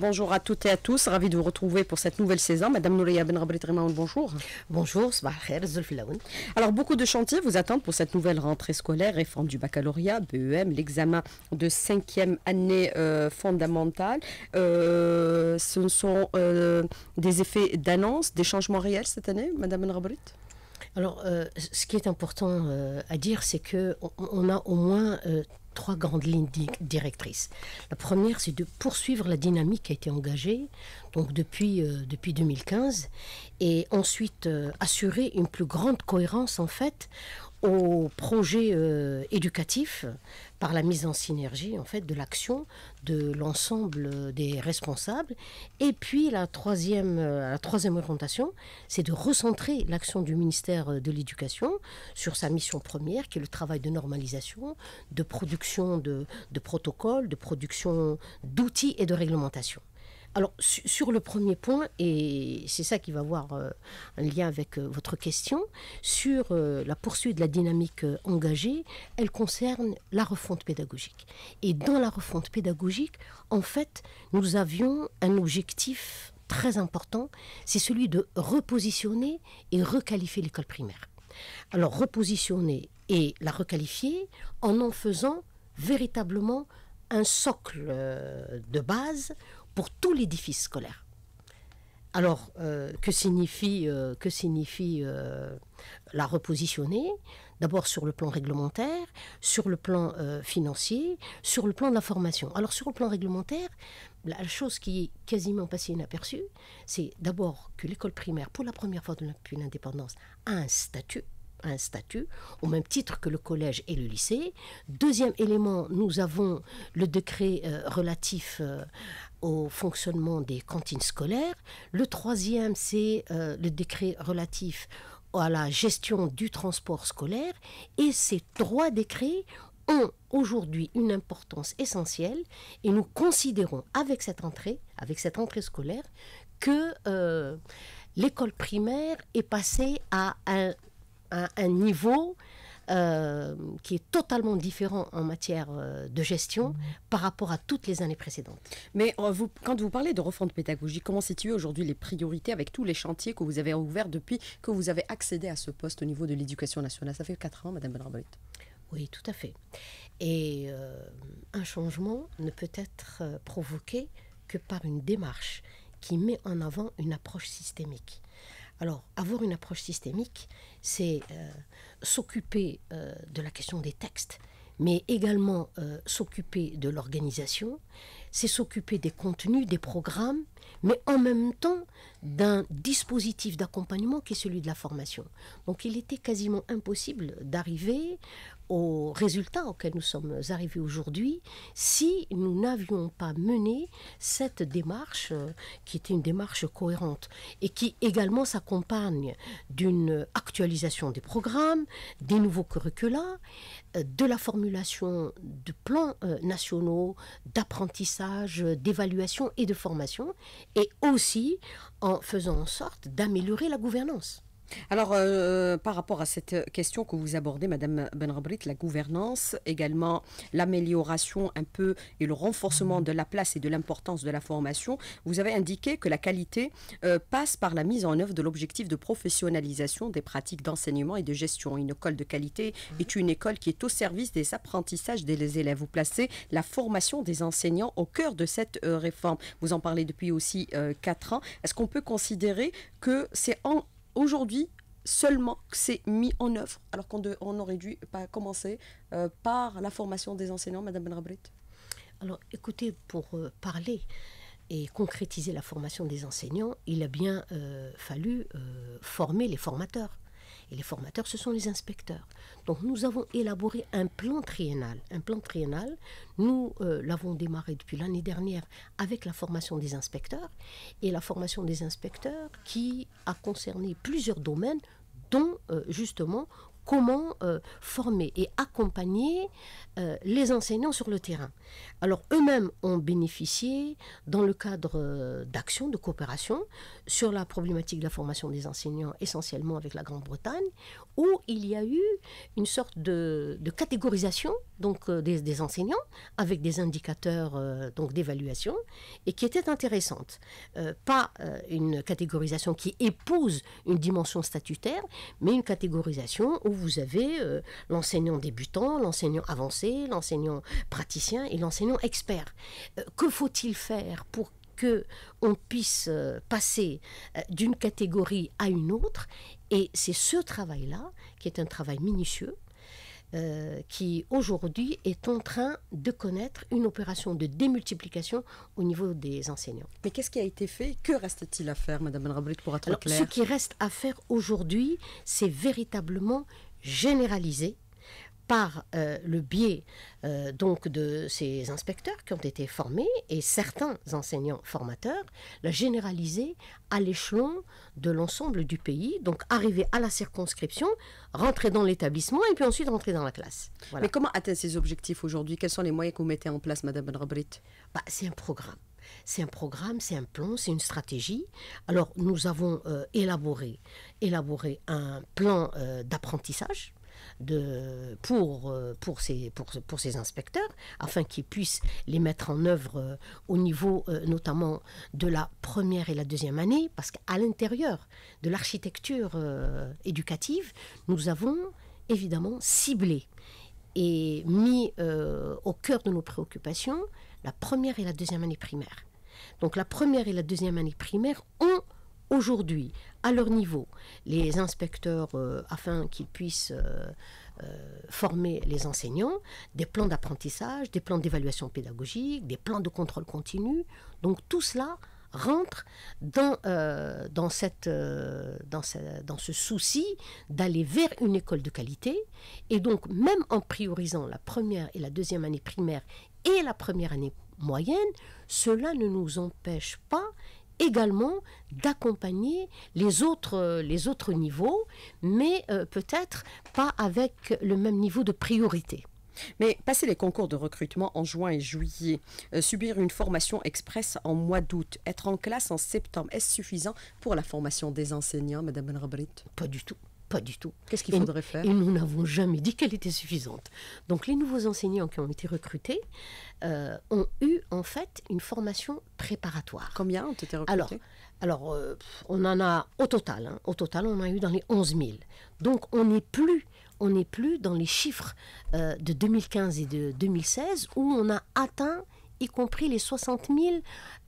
Bonjour à toutes et à tous, ravi de vous retrouver pour cette nouvelle saison. Madame Nouria Ben Rabrit bonjour. Bonjour, Alors, beaucoup de chantiers vous attendent pour cette nouvelle rentrée scolaire, réforme du baccalauréat, BEM, l'examen de cinquième année euh, fondamentale. Euh, ce sont euh, des effets d'annonce, des changements réels cette année, Madame Ben alors, ce qui est important à dire, c'est que a au moins trois grandes lignes directrices. La première, c'est de poursuivre la dynamique qui a été engagée donc depuis, euh, depuis 2015 et ensuite euh, assurer une plus grande cohérence en fait au projet éducatifs euh, éducatif par la mise en synergie en fait de l'action de l'ensemble des responsables et puis la troisième euh, la troisième orientation c'est de recentrer l'action du ministère euh, de l'éducation sur sa mission première qui est le travail de normalisation de production de, de protocoles de production d'outils et de réglementation alors, sur le premier point, et c'est ça qui va avoir euh, un lien avec euh, votre question, sur euh, la poursuite de la dynamique engagée, elle concerne la refonte pédagogique. Et dans la refonte pédagogique, en fait, nous avions un objectif très important, c'est celui de repositionner et requalifier l'école primaire. Alors, repositionner et la requalifier en en faisant véritablement un socle de base pour tout l'édifice scolaire. Alors, euh, que signifie, euh, que signifie euh, la repositionner D'abord sur le plan réglementaire, sur le plan financier, sur le plan de la formation. Alors sur le plan réglementaire, la chose qui est quasiment passée inaperçue, c'est d'abord que l'école primaire, pour la première fois depuis l'indépendance, a un statut un statut, au même titre que le collège et le lycée. Deuxième élément, nous avons le décret euh, relatif euh, au fonctionnement des cantines scolaires. Le troisième, c'est euh, le décret relatif à la gestion du transport scolaire. Et ces trois décrets ont aujourd'hui une importance essentielle et nous considérons avec cette entrée, avec cette entrée scolaire, que l'école primaire est passée à un à un niveau euh, qui est totalement différent en matière euh, de gestion mmh. par rapport à toutes les années précédentes. Mais euh, vous, quand vous parlez de refonte pédagogique, comment situer aujourd'hui les priorités avec tous les chantiers que vous avez ouverts depuis que vous avez accédé à ce poste au niveau de l'éducation nationale Ça fait 4 ans, Madame Benrabolit. Oui, tout à fait. Et un changement ne peut être provoqué que par une démarche qui met en avant une approche systémique. Alors, avoir une approche systémique, c'est euh, s'occuper euh, de la question des textes, mais également euh, s'occuper de l'organisation, c'est s'occuper des contenus, des programmes, mais en même temps d'un dispositif d'accompagnement qui est celui de la formation. Donc il était quasiment impossible d'arriver aux résultats auquel nous sommes arrivés aujourd'hui si nous n'avions pas mené cette démarche euh, qui était une démarche cohérente et qui également s'accompagne d'une actualisation des programmes, des nouveaux curricula, euh, de la formulation de plans euh, nationaux d'apprentissage, d'évaluation et de formation et aussi en faisant en sorte d'améliorer la gouvernance. Alors, euh, par rapport à cette question que vous abordez, Madame Benrabrit, la gouvernance, également l'amélioration un peu et le renforcement de la place et de l'importance de la formation, vous avez indiqué que la qualité euh, passe par la mise en œuvre de l'objectif de professionnalisation des pratiques d'enseignement et de gestion. Une école de qualité mmh. est une école qui est au service des apprentissages des élèves. Vous placez la formation des enseignants au cœur de cette euh, réforme. Vous en parlez depuis aussi quatre ans. Est-ce qu'on peut considérer que c'est en aujourd'hui seulement c'est mis en œuvre, alors qu'on aurait dû commencer euh, par la formation des enseignants, Madame Benrabrit Alors écoutez, pour euh, parler et concrétiser la formation des enseignants, il a bien euh, fallu former les formateurs. Et les formateurs, ce sont les inspecteurs. Donc nous avons élaboré un plan triennal. Un plan triennal, nous euh, l'avons démarré depuis l'année dernière avec la formation des inspecteurs. Et la formation des inspecteurs qui a concerné plusieurs domaines dont euh, justement comment euh, former et accompagner euh, les enseignants sur le terrain. Alors eux-mêmes ont bénéficié dans le cadre euh, d'actions de coopération sur la problématique de la formation des enseignants essentiellement avec la Grande-Bretagne où il y a eu une sorte de, catégorisation donc des, enseignants avec des indicateurs donc d'évaluation et qui était intéressante. pas une catégorisation qui épouse une dimension statutaire mais une catégorisation où vous avez euh, l'enseignant débutant, l'enseignant avancé, l'enseignant praticien et l'enseignant expert. Euh, que faut-il faire pour que on puisse euh, passer d'une catégorie à une autre et c'est ce travail-là qui est un travail minutieux euh, qui aujourd'hui est en train de connaître une opération de démultiplication au niveau des enseignants. Mais qu'est-ce qui a été fait Que reste-t-il à faire, Madame Benraboulik, pour être Alors, Ce qui reste à faire aujourd'hui, c'est véritablement généraliser par euh, le biais euh, donc de ces inspecteurs qui ont été formés et certains enseignants formateurs, la généraliser à l'échelon de l'ensemble du pays, donc arriver à la circonscription, rentrer dans l'établissement et puis ensuite rentrer dans la classe. Mais comment atteindre ces objectifs aujourd'hui Quels sont les moyens que vous mettez en place, Madame Robrit bah, C'est un programme. C'est un programme, c'est un plan, c'est une stratégie. Alors nous avons euh, élaboré, élaboré un plan d'apprentissage de, pour, euh, pour, ces, pour, pour ces inspecteurs, afin qu'ils puissent les mettre en œuvre euh, au niveau euh, notamment de la première et la deuxième année, parce qu'à l'intérieur de l'architecture éducative, nous avons évidemment ciblé et mis au cœur de nos préoccupations la première et la deuxième année primaire. Donc la première et la deuxième année primaire ont aujourd'hui à leur niveau les inspecteurs euh, afin qu'ils puissent euh, euh, former les enseignants, des plans d'apprentissage, des plans d'évaluation pédagogique, des plans de contrôle continu. Donc tout cela rentre dans, dans, cette, dans ce souci d'aller vers une école de qualité. Et donc même en priorisant la première et la deuxième année primaire et la première année moyenne, cela ne nous empêche pas également d'accompagner les autres, euh, les autres niveaux, mais euh, peut-être pas avec le même niveau de priorité. Mais passer les concours de recrutement en juin et juillet, euh, subir une formation express en mois d'août, être en classe en septembre, est-ce suffisant pour la formation des enseignants, Madame Benrabrit Pas du tout. Pas du tout. Qu'est-ce qu'il faudrait faire Et nous n'avons jamais dit qu'elle était suffisante. Donc les nouveaux enseignants qui ont été recrutés euh, ont eu en fait une formation préparatoire. Combien ont été recrutés Alors, euh, on en a au total, hein, au total on en a eu dans les 11 000. Donc on n'est plus plus dans les chiffres euh, de 2015 et de 2016 où on a atteint y compris les 60 000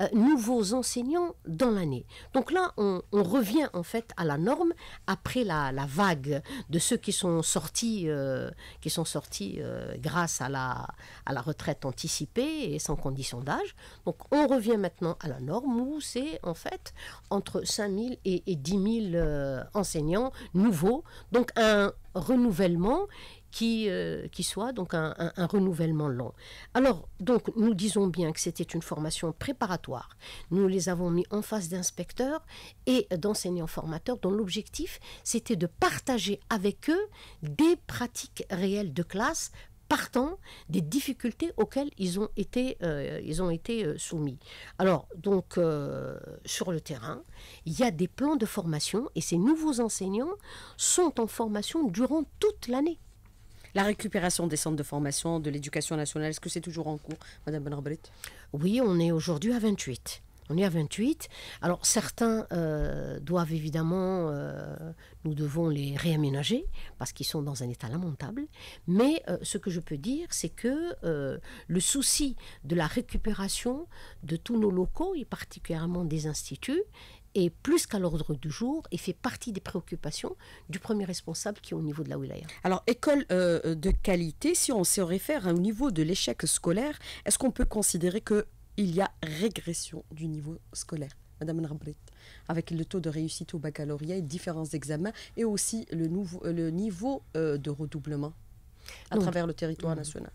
euh, nouveaux enseignants dans l'année. Donc là, on, revient en fait à la norme après la, vague de ceux qui sont sortis, euh, qui sont sortis euh, grâce à la, à la retraite anticipée et sans condition d'âge. Donc on revient maintenant à la norme où c'est en fait entre 5 000 et, et 10 000 enseignants nouveaux. Donc un renouvellement euh, qui, soit donc un, un, renouvellement long. Alors, donc, nous disons bien que c'était une formation préparatoire. Nous les avons mis en face d'inspecteurs et d'enseignants formateurs dont l'objectif, c'était de partager avec eux des pratiques réelles de classe partant des difficultés auxquelles ils ont été, euh, ils ont été euh, soumis. Alors, donc, sur le terrain, il y a des plans de formation et ces nouveaux enseignants sont en formation durant toute l'année. La récupération des centres de formation, de l'éducation nationale, est-ce que c'est toujours en cours, Madame Benrabrit Oui, on est aujourd'hui à 28. On est à 28. Alors certains euh, doivent évidemment, euh, nous devons les réaménager parce qu'ils sont dans un état lamentable. Mais euh, ce que je peux dire, c'est que le souci de la récupération de tous nos locaux et particulièrement des instituts est plus qu'à l'ordre du jour et fait partie des préoccupations du premier responsable qui est au niveau de la wilaya. Alors, école euh, de qualité, si on se réfère au niveau de l'échec scolaire, est-ce qu'on peut considérer qu'il y a régression du niveau scolaire Madame Narbret, avec le taux de réussite au baccalauréat et différents examens et aussi le, euh, niveau euh, de redoublement à travers le territoire national.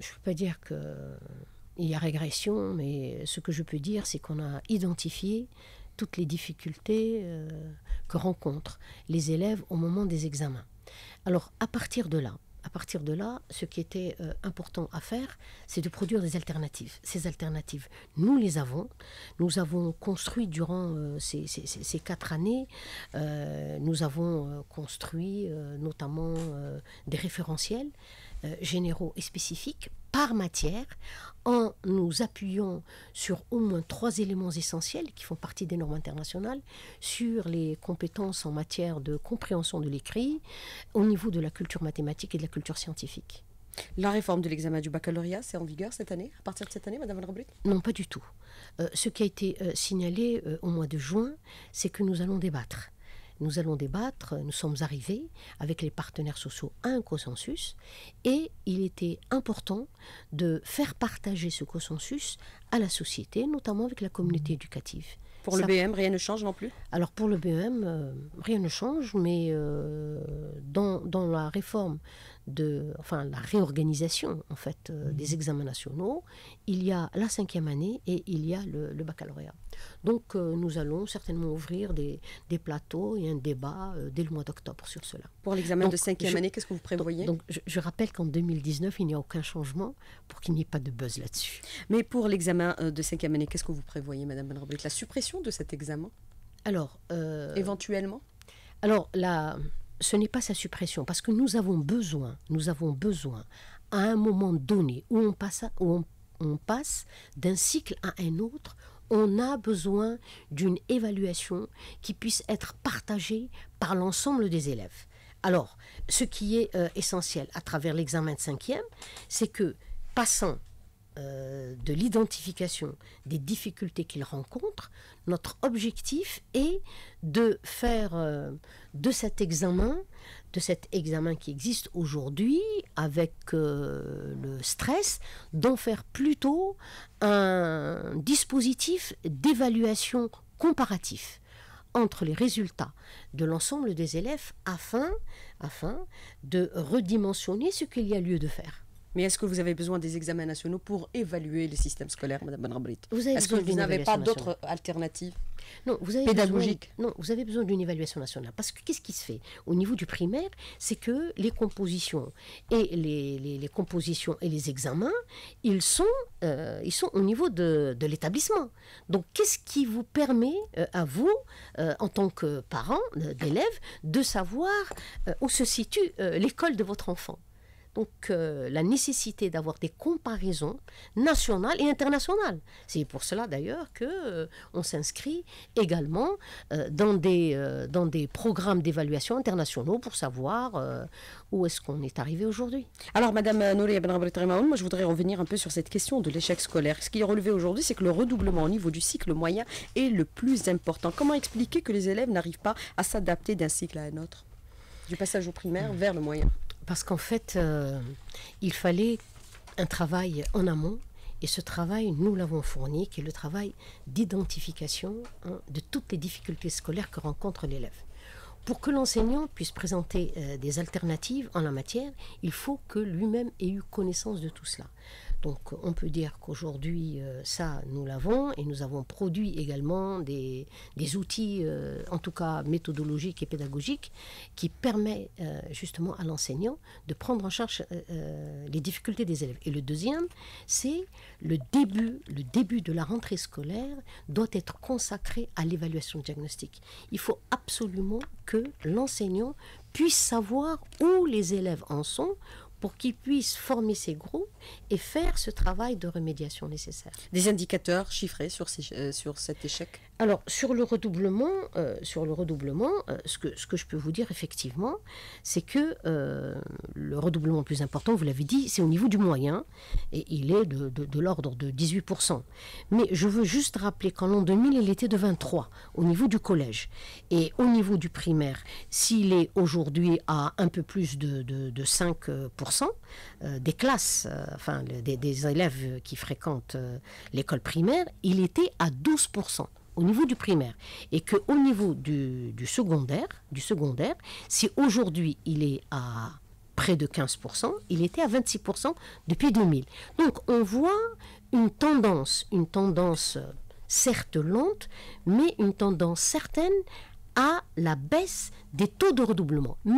Je ne peux pas dire qu'il y a régression, mais ce que je peux dire, c'est qu'on a identifié toutes les difficultés euh, que rencontrent les élèves au moment des examens. Alors à partir de là, à partir de là, ce qui était euh, important à faire, c'est de produire des alternatives. Ces alternatives, nous les avons. Nous avons construit durant euh, ces, quatre années, nous avons construit notamment des référentiels généraux et spécifiques par matière en nous appuyant sur au moins trois éléments essentiels qui font partie des normes internationales, sur les compétences en matière de compréhension de l'écrit, au niveau de la culture mathématique et de la culture scientifique. La réforme de l'examen du baccalauréat, c'est en vigueur cette année, à partir de cette année, Madame Van Non, pas du tout. Euh, ce qui a été euh, signalé euh, au mois de juin, c'est que nous allons débattre nous allons débattre, nous sommes arrivés avec les partenaires sociaux à un consensus et il était important de faire partager ce consensus à la société, notamment avec la communauté éducative. Pour le BM, rien ne change non plus Alors pour le BM, euh, rien ne change, mais euh, dans, la réforme de, enfin la réorganisation en fait euh, des mmh. examens nationaux, il y a la cinquième année et il y a le baccalauréat. Donc euh, nous allons certainement ouvrir des, plateaux et un débat euh, dès le mois d'octobre sur cela. Pour l'examen de cinquième année, qu'est-ce que vous prévoyez je, rappelle qu'en 2019, il n'y a aucun changement pour qu'il n'y ait pas de buzz là-dessus. Mais pour l'examen euh, de cinquième année, qu'est-ce que vous prévoyez, Madame Van La suppression de cet examen Alors. Éventuellement Alors, la, ce n'est pas sa suppression, parce que nous avons besoin, nous avons besoin, à un moment donné où on passe d'un cycle à un autre, on a besoin d'une évaluation qui puisse être partagée par l'ensemble des élèves. Alors, ce qui est euh, essentiel à travers l'examen de cinquième, c'est que passant euh, de l'identification des difficultés qu'ils rencontrent, notre objectif est de faire euh, de cet examen, de cet examen qui existe aujourd'hui avec euh, le stress, d'en faire plutôt un dispositif d'évaluation comparatif entre les résultats de l'ensemble des élèves afin, afin de redimensionner ce qu'il y a lieu de faire. Mais est-ce que vous avez besoin des examens nationaux pour évaluer le système scolaire, Madame Benrabrit Est-ce que vous n'avez pas d'autres alternatives non, vous avez pédagogiques Non, vous avez besoin d'une évaluation nationale. Parce que qu'est-ce qui se fait Au niveau du primaire, c'est que les compositions et les, compositions et les examens, ils sont, euh, ils sont au niveau de, l'établissement. Donc, qu'est-ce qui vous permet euh, à vous, euh, en tant que parent d'élève, de savoir où se situe l'école de votre enfant donc euh, la nécessité d'avoir des comparaisons nationales et internationales. C'est pour cela d'ailleurs que euh, on s'inscrit également euh, dans des dans des programmes d'évaluation internationaux pour savoir où est-ce qu'on est arrivé aujourd'hui. Alors madame Nouria Ben moi je voudrais revenir un peu sur cette question de l'échec scolaire. Ce qui est relevé aujourd'hui, c'est que le redoublement au niveau du cycle moyen est le plus important. Comment expliquer que les élèves n'arrivent pas à s'adapter d'un cycle à un autre du passage au primaire vers le moyen parce qu'en fait, euh, il fallait un travail en amont. Et ce travail, nous l'avons fourni, qui est le travail d'identification hein, de toutes les difficultés scolaires que rencontre l'élève. Pour que l'enseignant puisse présenter euh, des alternatives en la matière, il faut que lui-même ait eu connaissance de tout cela. Donc on peut dire qu'aujourd'hui, euh, ça, nous l'avons et nous avons produit également des, outils, euh, en tout cas méthodologiques et pédagogiques, qui permettent euh, justement à l'enseignant de prendre en charge les difficultés des élèves. Et le deuxième, c'est le début, le début de la rentrée scolaire doit être consacré à l'évaluation diagnostique. Il faut absolument que l'enseignant puisse savoir où les élèves en sont, pour qu'ils puissent former ces groupes et faire ce travail de remédiation nécessaire. Des indicateurs chiffrés sur, euh, sur cet échec alors sur le redoublement, euh, sur le redoublement, euh, ce, que, ce que je peux vous dire effectivement, c'est que euh, le redoublement le plus important, vous l'avez dit, c'est au niveau du moyen et il est de, de l'ordre de 18%. Mais je veux juste rappeler qu'en l'an 2000, il était de 23 au niveau du collège et au niveau du primaire, s'il est aujourd'hui à un peu plus de, 5% des classes, enfin des, des, élèves qui fréquentent l'école primaire, il était à 12% au niveau du primaire et que au niveau du, secondaire, du secondaire, si aujourd'hui il est à près de 15%, il était à 26% depuis 2000. Donc on voit une tendance, une tendance euh, certes lente, mais une tendance certaine à la baisse des taux de redoublement. Mais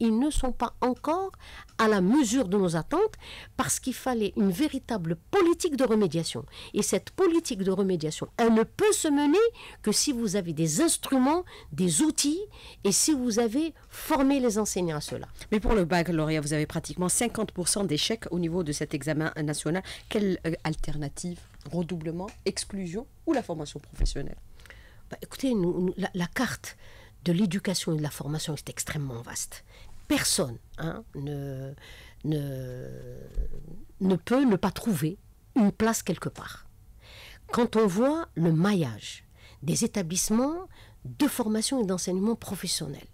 ils ne sont pas encore à la mesure de nos attentes parce qu'il fallait une véritable politique de remédiation. Et cette politique de remédiation, elle ne peut se mener que si vous avez des instruments, des outils et si vous avez formé les enseignants à cela. Mais pour le baccalauréat, vous avez pratiquement 50% d'échecs au niveau de cet examen national. Quelle euh, alternative Redoublement, exclusion ou la formation professionnelle bah, écoutez, la, carte de l'éducation et de la formation est extrêmement vaste. Personne hein, ne, peut ne pas trouver une place quelque part. Quand on voit le maillage des établissements de formation et d'enseignement professionnel,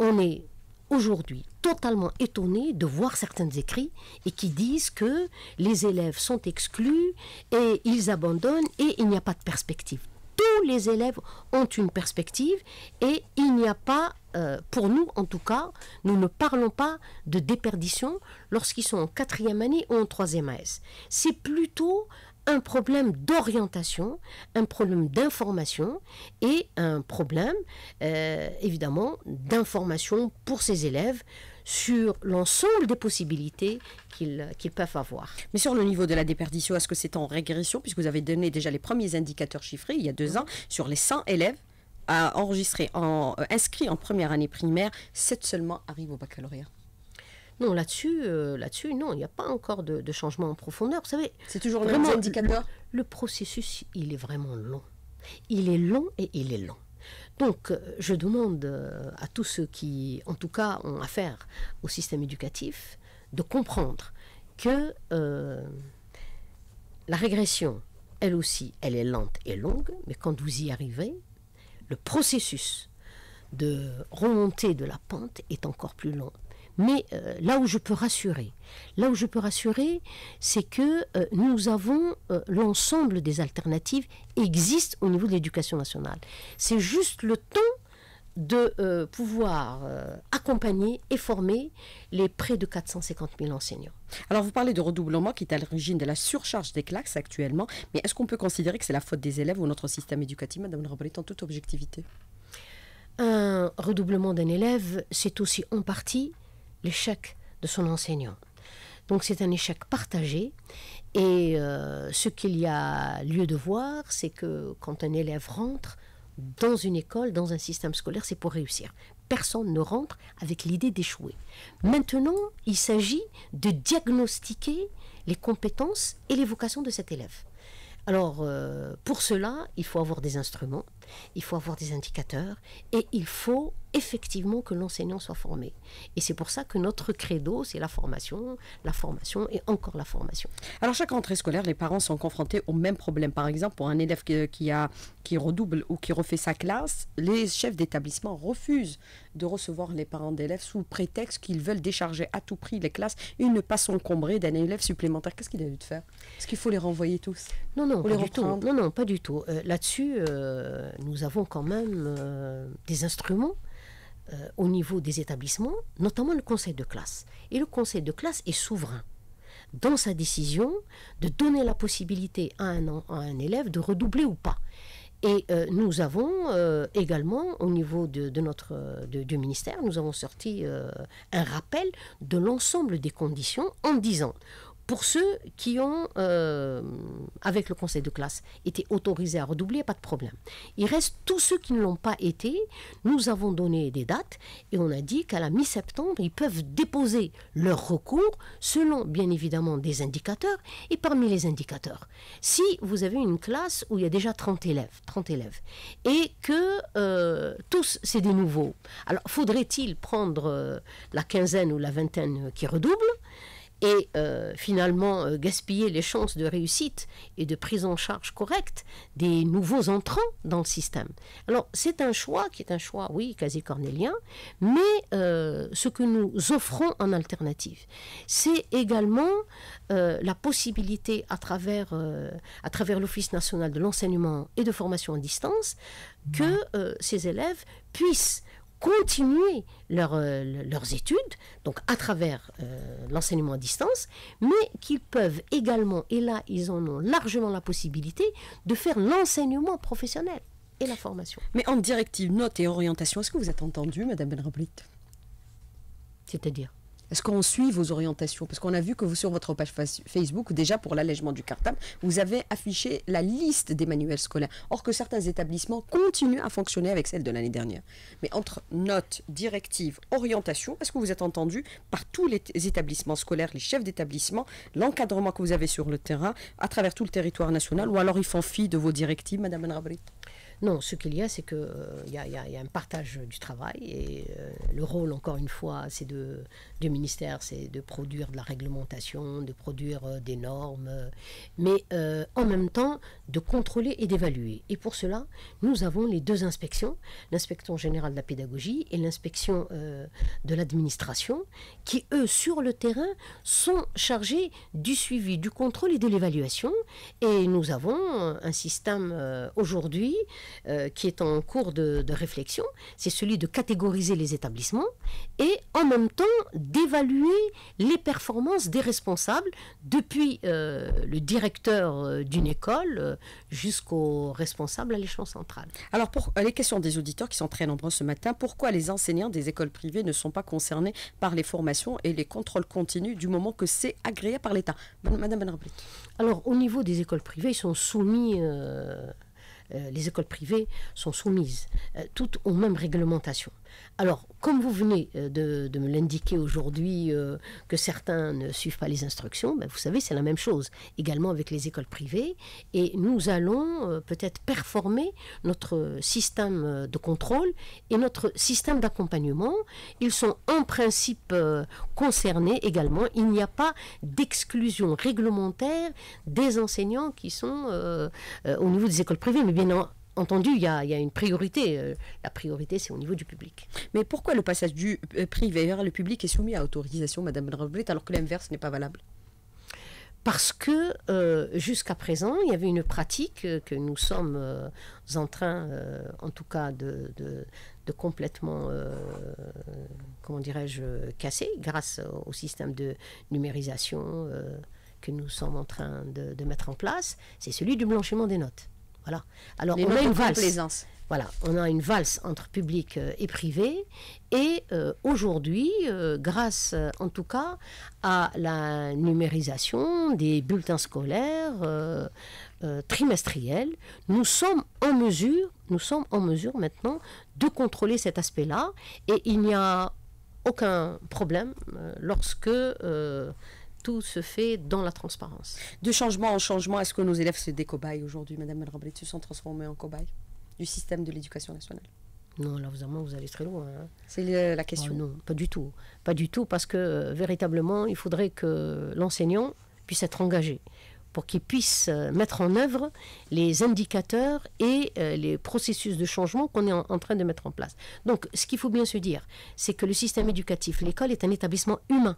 on est aujourd'hui totalement étonné de voir certains écrits et qui disent que les élèves sont exclus et ils abandonnent et il n'y a pas de perspective tous les élèves ont une perspective et il n'y a pas, euh, pour nous en tout cas, nous ne parlons pas de déperdition lorsqu'ils sont en quatrième année ou en troisième AS. C'est plutôt un problème d'orientation, un problème d'information et un problème euh, évidemment d'information pour ces élèves sur l'ensemble des possibilités qu'ils peuvent avoir. Mais sur le niveau de la déperdition, est-ce que c'est en régression Puisque vous avez donné déjà les premiers indicateurs chiffrés il y a deux ans sur les 100 élèves euh, inscrits en première année primaire, 7 seulement arrivent au baccalauréat. Non, euh, là-dessus, non, il n'y a pas encore de, changement en profondeur. Vous savez, c'est toujours même indicateur. Le, le processus, il est vraiment long. Il est long et il est long. Donc, euh, je demande euh, à tous ceux qui, en tout cas, ont affaire au système éducatif, de comprendre que euh, la régression, elle aussi, elle est lente et longue, mais quand vous y arrivez, le processus de remontée de la pente est encore plus long. Mais euh, là où je peux rassurer, là où je peux rassurer, c'est que euh, nous avons euh, l'ensemble des alternatives existent au niveau de l'éducation nationale. C'est juste le temps de pouvoir accompagner et former les près de 450 000 enseignants. Alors vous parlez de redoublement qui est à l'origine de la surcharge des classes actuellement, mais est-ce qu'on peut considérer que c'est la faute des élèves ou notre système éducatif, Madame Robert, en toute objectivité un redoublement d'un élève, c'est aussi en partie l'échec de son enseignant. Donc c'est un échec partagé et euh, ce qu'il y a lieu de voir, c'est que quand un élève rentre dans une école, dans un système scolaire, c'est pour réussir. Personne ne rentre avec l'idée d'échouer. Maintenant, il s'agit de diagnostiquer les compétences et les vocations de cet élève. Alors, euh, pour cela, il faut avoir des instruments, il faut avoir des indicateurs et il faut effectivement que l'enseignant soit formé. Et c'est pour ça que notre credo, c'est la formation, la formation et encore la formation. Alors chaque rentrée scolaire, les parents sont confrontés au même problème. Par exemple, pour un élève qui, a, qui redouble ou qui refait sa classe, les chefs d'établissement refusent de recevoir les parents d'élèves sous prétexte qu'ils veulent décharger à tout prix les classes et ne pas s'encombrer d'un élève supplémentaire. Qu'est-ce qu'il a dû faire Est-ce qu'il faut les renvoyer tous Non, non, pas du tout. non, pas du tout. Là-dessus, euh, nous avons quand même euh, des instruments euh, au niveau des établissements, notamment le conseil de classe. Et le conseil de classe est souverain dans sa décision de donner la possibilité à un, élève de redoubler ou pas. Et euh, nous avons également, au niveau de, notre du ministère, nous avons sorti un rappel de l'ensemble des conditions en disant pour ceux qui ont, euh, avec le conseil de classe, été autorisés à redoubler, pas de problème. Il reste tous ceux qui ne l'ont pas été. Nous avons donné des dates et on a dit qu'à la mi-septembre, ils peuvent déposer leur recours selon, bien évidemment, des indicateurs. Et parmi les indicateurs, si vous avez une classe où il y a déjà 30 élèves, 30 élèves et que euh, tous, c'est des nouveaux, alors faudrait-il prendre euh, la quinzaine ou la vingtaine qui redouble et euh, finalement euh, gaspiller les chances de réussite et de prise en charge correcte des nouveaux entrants dans le système. Alors c'est un choix qui est un choix, oui, quasi cornélien, mais euh, ce que nous offrons en alternative, c'est également la possibilité à travers, à travers l'Office national de l'enseignement et de formation à distance que ces élèves puissent continuer leur, euh, leurs études, donc à travers euh, l'enseignement à distance, mais qu'ils peuvent également, et là ils en ont largement la possibilité, de faire l'enseignement professionnel et la formation. Mais en directive, note et orientation, est-ce que vous êtes entendu, Madame Benrablit C'est-à-dire est-ce qu'on suit vos orientations Parce qu'on a vu que vous, sur votre page Facebook, déjà pour l'allègement du cartable, vous avez affiché la liste des manuels scolaires. Or que certains établissements continuent à fonctionner avec celle de l'année dernière. Mais entre notes, directives, orientations, est-ce que vous êtes entendu par tous les établissements scolaires, les chefs d'établissement, l'encadrement que vous avez sur le terrain, à travers tout le territoire national, ou alors ils font fi de vos directives, Madame Anrabrit non, ce qu'il y a, c'est qu'il euh, il y, a un partage du travail et euh, le rôle, encore une fois, c'est de, du ministère, c'est de produire de la réglementation, de produire euh, des normes, mais en même temps de contrôler et d'évaluer. Et pour cela, nous avons les deux inspections, l'inspection générale de la pédagogie et l'inspection de l'administration, qui, eux, sur le terrain, sont chargés du suivi, du contrôle et de l'évaluation. Et nous avons un système aujourd'hui euh, qui est en cours de, réflexion, c'est celui de catégoriser les établissements et en même temps d'évaluer les performances des responsables depuis euh, le directeur euh, d'une école jusqu'au responsables à l'échelon central. Alors pour les questions des auditeurs qui sont très nombreux ce matin, pourquoi les enseignants des écoles privées ne sont pas concernés par les formations et les contrôles continus du moment que c'est agréé par l'État Madame Benrabli. Alors au niveau des écoles privées, ils sont soumis... Euh, les écoles privées sont soumises euh, toutes aux mêmes réglementations. Alors, comme vous venez euh, de, me l'indiquer aujourd'hui, euh, que certains ne suivent pas les instructions, ben, vous savez, c'est la même chose, également avec les écoles privées. Et nous allons euh, peut-être performer notre système de contrôle et notre système d'accompagnement. Ils sont en principe concernés également. Il n'y a pas d'exclusion réglementaire des enseignants qui sont au niveau des écoles privées, mais bien entendu, il y, a, une priorité. Euh, la priorité, c'est au niveau du public. Mais pourquoi le passage du euh, privé vers le public est soumis à autorisation, Madame Roblet, alors que l'inverse n'est pas valable parce que euh, jusqu'à présent, il y avait une pratique que nous sommes en train, en tout cas, de, complètement, comment dirais-je, casser grâce au système de numérisation que nous sommes en train de mettre en place. C'est celui du blanchiment des notes. Voilà. Alors on a une valse. Voilà, on a une valse entre public euh, et privé. Et euh, aujourd'hui, euh, grâce en tout cas à la numérisation des bulletins scolaires trimestriels, nous sommes en mesure, nous sommes en mesure maintenant de contrôler cet aspect-là. Et il n'y a aucun problème lorsque tout se fait dans la transparence. De changement en changement, est-ce que nos élèves se cobayes aujourd'hui, Madame rabri se sont transformés en cobayes du système de l'éducation nationale non, là, vous, allez très loin. Hein. C'est la question. Oh, non, pas du tout. Pas du tout, parce que euh, véritablement, il faudrait que l'enseignant puisse être engagé pour qu'il puisse euh, mettre en œuvre les indicateurs et euh, les processus de changement qu'on est en, train de mettre en place. Donc, ce qu'il faut bien se dire, c'est que le système éducatif, l'école est un établissement humain.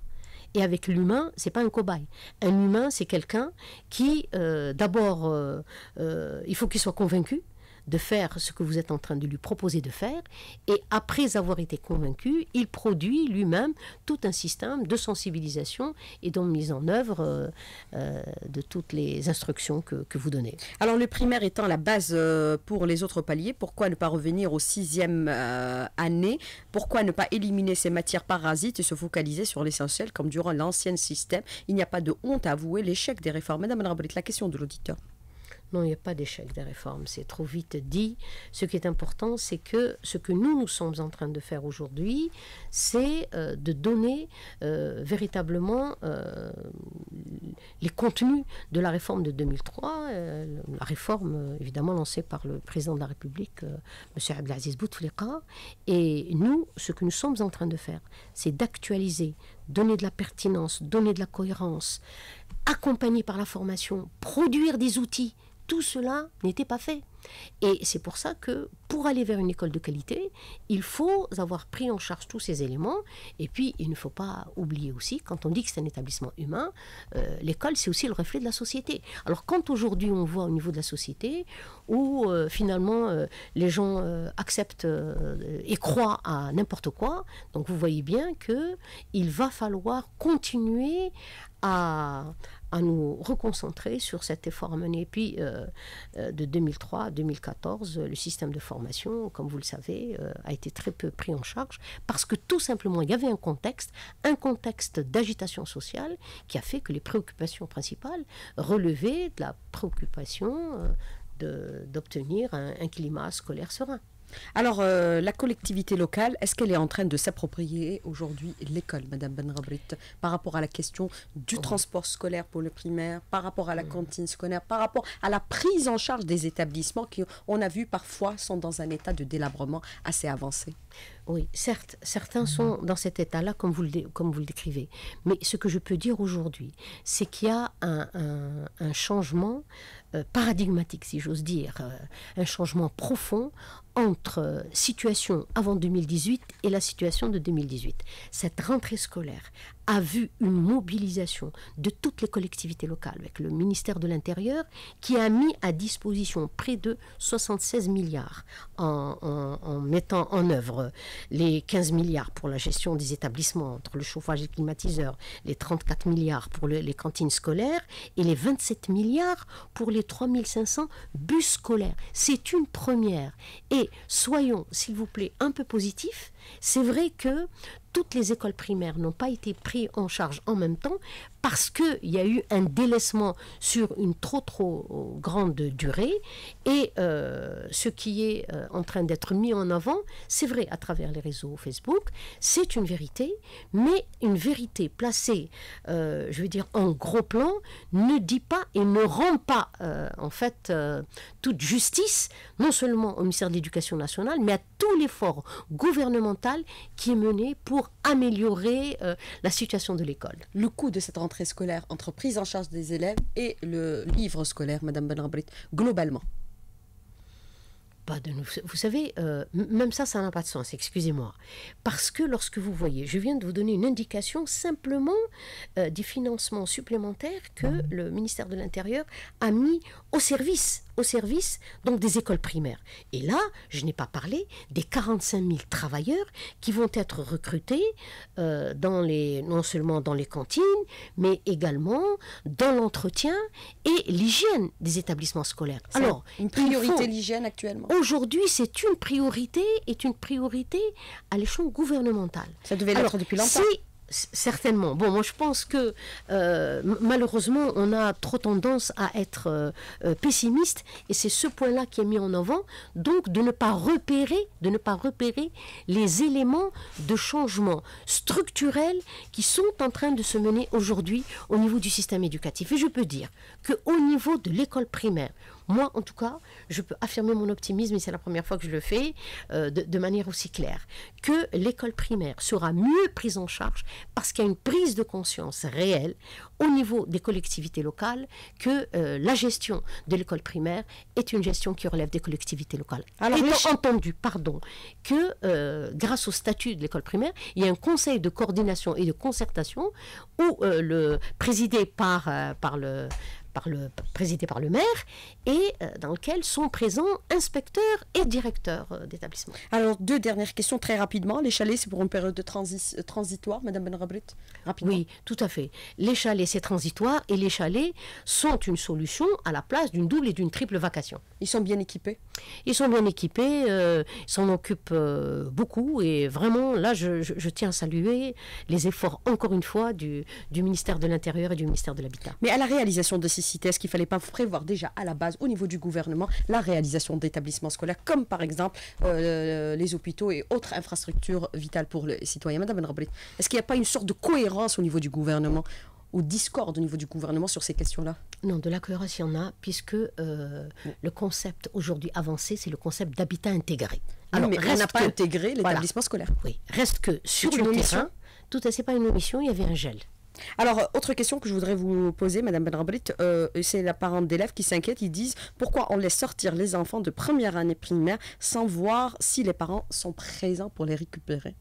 Et avec l'humain, c'est pas un cobaye. Un humain, c'est quelqu'un qui, euh, d'abord, euh, euh, il faut qu'il soit convaincu, de faire ce que vous êtes en train de lui proposer de faire. Et après avoir été convaincu, il produit lui-même tout un système de sensibilisation et donc mise en œuvre euh, euh, de toutes les instructions que, vous donnez. Alors le primaire étant la base euh, pour les autres paliers, pourquoi ne pas revenir au sixième années année Pourquoi ne pas éliminer ces matières parasites et se focaliser sur l'essentiel comme durant l'ancien système Il n'y a pas de honte à avouer l'échec des réformes. Madame la question de l'auditeur. Non, il n'y a pas d'échec des réformes, c'est trop vite dit. Ce qui est important, c'est que ce que nous, nous sommes en train de faire aujourd'hui, c'est euh, de donner euh, véritablement euh, les contenus de la réforme de 2003, la réforme évidemment lancée par le président de la République, M. Abdelaziz Bouteflika. Et nous, ce que nous sommes en train de faire, c'est d'actualiser donner de la pertinence, donner de la cohérence, accompagner par la formation, produire des outils, tout cela n'était pas fait. Et c'est pour ça que pour aller vers une école de qualité, il faut avoir pris en charge tous ces éléments. Et puis, il ne faut pas oublier aussi, quand on dit que c'est un établissement humain, euh, l'école, c'est aussi le reflet de la société. Alors, quand aujourd'hui on voit au niveau de la société, où euh, finalement euh, les gens acceptent et croient à n'importe quoi, donc vous voyez bien que il va falloir continuer à, à nous reconcentrer sur cet effort mené. Puis, euh, euh, de 2003 à 2014, le système de formation, comme vous le savez, euh, a été très peu pris en charge parce que tout simplement, il y avait un contexte, un contexte d'agitation sociale qui a fait que les préoccupations principales relevaient de la préoccupation d'obtenir un climat scolaire serein. Alors, euh, la collectivité locale, est-ce qu'elle est en train de s'approprier aujourd'hui l'école, Madame Benrabrit, par rapport à la question du transport scolaire pour le primaire, par rapport à la mmh. cantine scolaire, par rapport à la prise en charge des établissements qui, on a vu parfois, sont dans un état de délabrement assez avancé oui, certes, certains sont mhm. dans cet état-là, comme, vous le, comme vous le décrivez. Mais ce que je peux dire aujourd'hui, c'est qu'il y a un, changement euh, paradigmatique, si j'ose dire, euh, un changement profond entre euh, situation avant 2018 et la situation de 2018. Cette rentrée scolaire a vu une mobilisation de toutes les collectivités locales avec le ministère de l'Intérieur qui a mis à disposition près de 76 milliards en, mettant en œuvre les 15 milliards pour la gestion des établissements entre le chauffage et le climatiseur, les 34 milliards pour les cantines scolaires et les 27 milliards pour les 3500 bus scolaires. C'est une première. Et soyons, s'il vous plaît, un peu positifs c'est vrai que toutes les écoles primaires n'ont pas été prises en charge en même temps parce qu'il y a eu un délaissement sur une trop trop euh, grande durée et euh, ce qui est euh, en train d'être mis en avant, c'est vrai à travers les réseaux Facebook, c'est une vérité, mais une vérité placée, je veux dire, en gros plan, ne dit pas et ne rend pas en fait toute justice, non seulement au ministère de l'Éducation nationale, mais à tout l'effort gouvernemental qui est mené pour améliorer euh, la situation de l'école. Le coût de cette rentrée scolaire entre prise en charge des élèves et le livre scolaire, Madame Benrabrit, globalement vous savez, euh, même ça, ça n'a pas de sens, excusez-moi. Parce que lorsque vous voyez, je viens de vous donner une indication simplement euh, des financements supplémentaires que ah. le ministère de l'Intérieur a mis au service, au service donc des écoles primaires. Et là, je n'ai pas parlé des 45 000 travailleurs qui vont être recrutés euh, dans les, non seulement dans les cantines, mais également dans l'entretien et l'hygiène des établissements scolaires. Alors, une priorité l'hygiène actuellement aujourd'hui, c'est une priorité, est une priorité à l'échelon gouvernemental. Ça devait l'être depuis longtemps. Certainement. Bon, moi je pense que euh, malheureusement on a trop tendance à être euh, euh, pessimiste et c'est ce point-là qui est mis en avant, donc de ne pas repérer, de ne pas repérer les éléments de changement structurel qui sont en train de se mener aujourd'hui au niveau du système éducatif. Et je peux dire qu'au niveau de l'école primaire, moi, en tout cas, je peux affirmer mon optimisme, et c'est la première fois que je le fais, euh, de, manière aussi claire, que l'école primaire sera mieux prise en charge parce qu'il y a une prise de conscience réelle au niveau des collectivités locales que euh, la gestion de l'école primaire est une gestion qui relève des collectivités locales. Alors, Étant entendu, pardon, que euh, grâce au statut de l'école primaire, il y a un conseil de coordination et de concertation où le présidé par, par le par le, présidé par le maire, et euh, dans lequel sont présents inspecteurs et directeurs d'établissements. Euh, d'établissement. Alors, deux dernières questions très rapidement. Les chalets, c'est pour une période de euh, transitoire, Madame Benrabrit Oui, tout à fait. Les chalets, c'est transitoire, et les chalets sont une solution à la place d'une double et d'une triple vacation. Ils sont bien équipés Ils sont bien équipés, ils s'en occupent beaucoup, et vraiment, là, je, tiens à saluer les efforts, encore une fois, du, du ministère de l'Intérieur et du ministère de l'Habitat. Mais à la réalisation de ces est-ce qu'il ne fallait pas prévoir déjà à la base, au niveau du gouvernement, la réalisation d'établissements scolaires, comme par exemple euh, les hôpitaux et autres infrastructures vitales pour les citoyens Madame ben est-ce qu'il n'y a pas une sorte de cohérence au niveau du gouvernement ou discorde au niveau du gouvernement sur ces questions-là Non, de la cohérence, il y en a, puisque euh, le concept aujourd'hui avancé, c'est le concept d'habitat intégré. Alors, mais on n'a pas intégré l'établissement scolaire. Oui, reste que sur le terrain, tout à fait, pas une omission, il y avait un gel. Alors, euh, autre question que je voudrais vous poser, Madame Benrabrit, euh, c'est la parente d'élèves qui s'inquiète. Ils disent pourquoi on laisse sortir les enfants de première année primaire sans voir si les parents sont présents pour les récupérer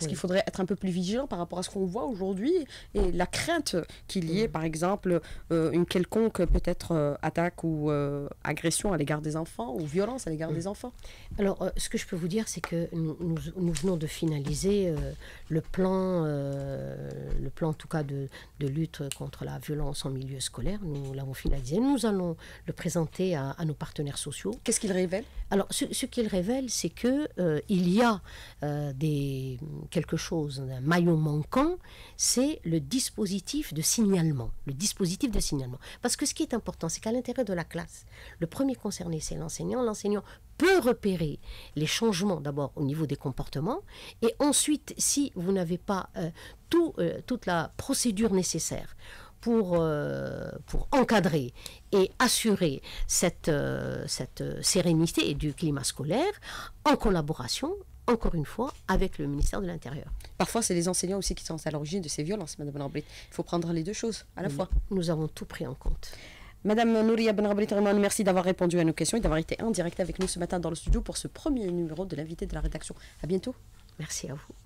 est-ce qu'il mm. faudrait être un peu plus vigilant par rapport à ce qu'on voit aujourd'hui et la crainte qu'il y ait, mm. par exemple, euh, une quelconque peut-être euh, attaque ou euh, agression à l'égard des enfants ou violence à l'égard mm. des enfants. Alors, ce que je peux vous dire, c'est que nous, venons de finaliser le plan, le plan en tout cas de, lutte contre la violence en milieu scolaire. Nous l'avons finalisé. Nous allons le présenter à, nos partenaires sociaux. Qu'est-ce qu'il révèle Alors, ce, ce qu'il révèle, c'est que il y a des quelque chose, un maillon manquant, c'est le dispositif de signalement. Le dispositif de signalement. Parce que ce qui est important, c'est qu'à l'intérieur de la classe, le premier concerné, c'est l'enseignant. L'enseignant peut repérer les changements d'abord au niveau des comportements et ensuite, si vous n'avez pas euh, euh, toute la procédure nécessaire pour, euh, pour encadrer et assurer cette, cette sérénité du climat scolaire en collaboration encore une fois, avec le ministère de l'Intérieur. Parfois, c'est les enseignants aussi qui sont à l'origine de ces violences, Madame Bonabrit. Il faut prendre les deux choses à la fois. Nous avons tout pris en compte. Madame Nouria Benrabrit, merci d'avoir répondu à nos questions et d'avoir été en direct avec nous ce matin dans le studio pour ce premier numéro de l'invité de la rédaction. À bientôt. Merci à vous.